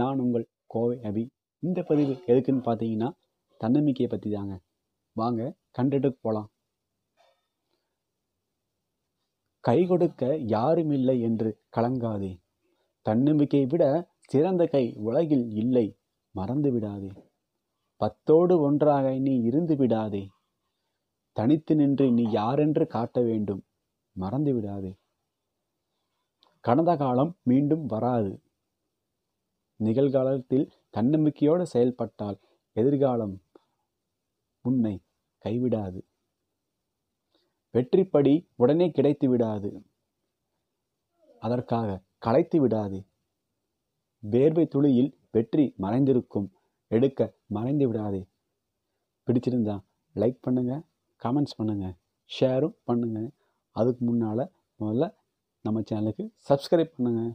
நான் உங்கள் கோவை அபி இந்த பதிவு எதுக்குன்னு பார்த்தீங்கன்னா தன்னம்பிக்கையை பற்றி தாங்க வாங்க கண்டுட்டு போகலாம் கை கொடுக்க யாரும் இல்லை என்று கலங்காதே தன்னம்பிக்கையை விட சிறந்த கை உலகில் இல்லை மறந்து விடாதே பத்தோடு ஒன்றாக நீ இருந்து விடாதே தனித்து நின்று நீ யாரென்று காட்ட வேண்டும் மறந்து விடாதே கடந்த காலம் மீண்டும் வராது நிகழ்காலத்தில் தன்னம்பிக்கையோடு செயல்பட்டால் எதிர்காலம் உன்னை கைவிடாது வெற்றிப்படி உடனே கிடைத்து விடாது அதற்காக களைத்து விடாது வேர்வை துளியில் வெற்றி மறைந்திருக்கும் எடுக்க மறைந்து விடாதே பிடிச்சிருந்தா லைக் பண்ணுங்கள் கமெண்ட்ஸ் பண்ணுங்கள் ஷேரும் பண்ணுங்கள் அதுக்கு முன்னால் முதல்ல நம்ம சேனலுக்கு சப்ஸ்கிரைப் பண்ணுங்கள்